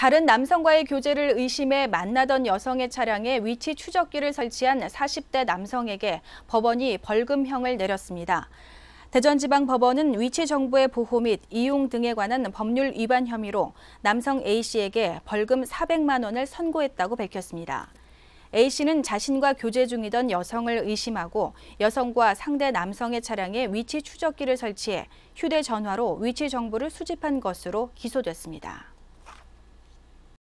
다른 남성과의 교제를 의심해 만나던 여성의 차량에 위치 추적기를 설치한 40대 남성에게 법원이 벌금형을 내렸습니다. 대전지방법원은 위치 정보의 보호 및 이용 등에 관한 법률 위반 혐의로 남성 A씨에게 벌금 400만 원을 선고했다고 밝혔습니다. A씨는 자신과 교제 중이던 여성을 의심하고 여성과 상대 남성의 차량에 위치 추적기를 설치해 휴대전화로 위치 정보를 수집한 것으로 기소됐습니다.